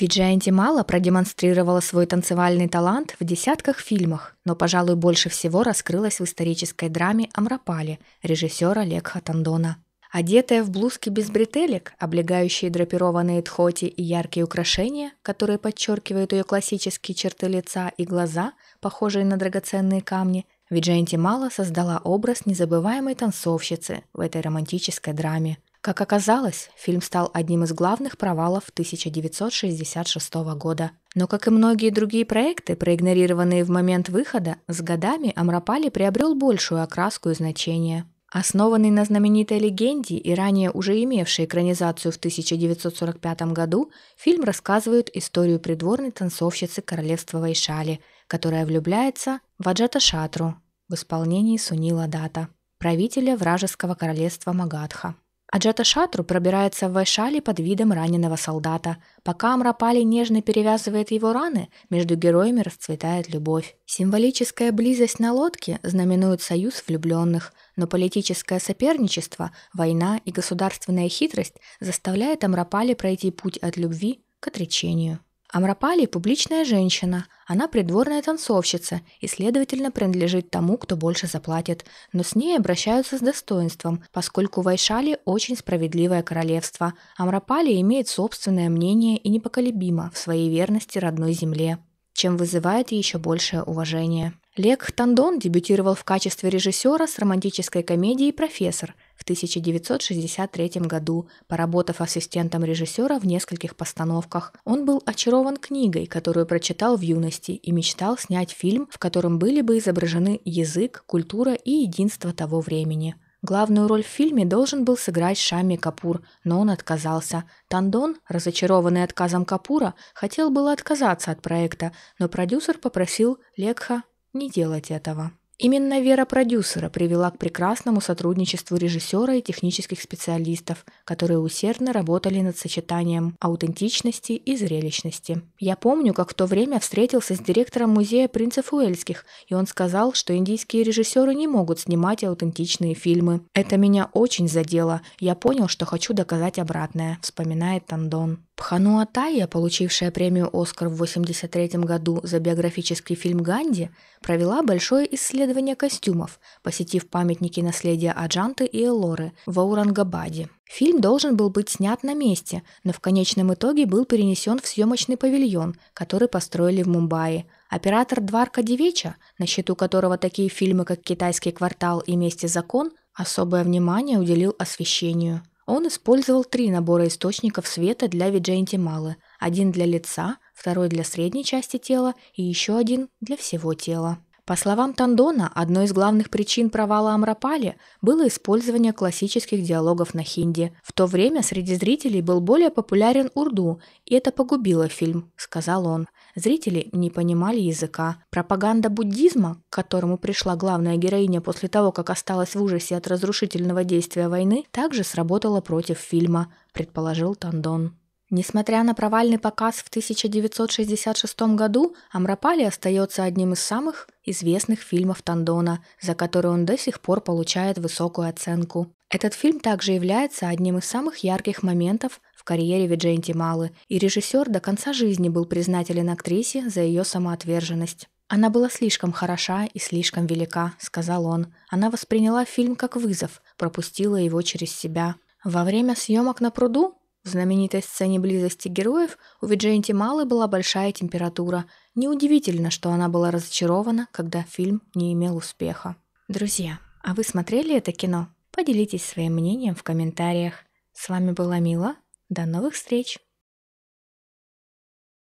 Виджаянти Мала продемонстрировала свой танцевальный талант в десятках фильмах, но, пожалуй, больше всего раскрылась в исторической драме «Амрапали» режиссера Лекха Тандона. Одетая в блузки без бретелек, облегающие драпированные тхоти и яркие украшения, которые подчеркивают ее классические черты лица и глаза, похожие на драгоценные камни, Виджаянти Мала создала образ незабываемой танцовщицы в этой романтической драме – как оказалось, фильм стал одним из главных провалов 1966 года. Но, как и многие другие проекты, проигнорированные в момент выхода, с годами Амрапали приобрел большую окраску и значение. Основанный на знаменитой легенде и ранее уже имевший экранизацию в 1945 году, фильм рассказывает историю придворной танцовщицы королевства Вайшали, которая влюбляется в Аджата Шатру в исполнении Сунила Дата, правителя вражеского королевства Магадха. Аджата Шатру пробирается в Вайшали под видом раненого солдата. Пока Амрапали нежно перевязывает его раны, между героями расцветает любовь. Символическая близость на лодке знаменует союз влюбленных, но политическое соперничество, война и государственная хитрость заставляет Амрапали пройти путь от любви к отречению. Амрапали – публичная женщина, она придворная танцовщица и, следовательно, принадлежит тому, кто больше заплатит, но с ней обращаются с достоинством, поскольку Вайшали – очень справедливое королевство. Амрапали имеет собственное мнение и непоколебимо в своей верности родной земле, чем вызывает еще большее уважение. Лек Тандон дебютировал в качестве режиссера с романтической комедией «Профессор» в 1963 году. Поработав ассистентом режиссера в нескольких постановках, он был очарован книгой, которую прочитал в юности и мечтал снять фильм, в котором были бы изображены язык, культура и единство того времени – Главную роль в фильме должен был сыграть Шами Капур, но он отказался. Тандон, разочарованный отказом Капура, хотел было отказаться от проекта, но продюсер попросил Лекха не делать этого. Именно вера продюсера привела к прекрасному сотрудничеству режиссера и технических специалистов, которые усердно работали над сочетанием аутентичности и зрелищности. Я помню, как в то время встретился с директором музея принцев Уэльских, и он сказал, что индийские режиссеры не могут снимать аутентичные фильмы. Это меня очень задело, я понял, что хочу доказать обратное, вспоминает Тандон. Пхануа Тайя, получившая премию «Оскар» в 1983 году за биографический фильм «Ганди», провела большое исследование костюмов, посетив памятники наследия Аджанты и Элоры в Аурангабаде. Фильм должен был быть снят на месте, но в конечном итоге был перенесен в съемочный павильон, который построили в Мумбаи. Оператор Дварка Девеча, на счету которого такие фильмы, как «Китайский квартал» и «Мести закон», особое внимание уделил освещению – он использовал три набора источников света для Малы: один для лица, второй для средней части тела и еще один для всего тела. По словам Тандона, одной из главных причин провала Амрапали было использование классических диалогов на хинди. В то время среди зрителей был более популярен урду, и это погубило фильм, сказал он. Зрители не понимали языка. Пропаганда буддизма, к которому пришла главная героиня после того, как осталась в ужасе от разрушительного действия войны, также сработала против фильма, предположил Тандон. Несмотря на провальный показ в 1966 году, Амрапали остается одним из самых известных фильмов Тандона, за который он до сих пор получает высокую оценку. Этот фильм также является одним из самых ярких моментов в карьере Видженти Малы, и режиссер до конца жизни был признателен актрисе за ее самоотверженность. «Она была слишком хороша и слишком велика», — сказал он. «Она восприняла фильм как вызов, пропустила его через себя». Во время съемок на пруду в знаменитой сцене близости героев у Видженти Малы была большая температура. Неудивительно, что она была разочарована, когда фильм не имел успеха. Друзья, а вы смотрели это кино? Поделитесь своим мнением в комментариях. С вами была Мила. До новых встреч!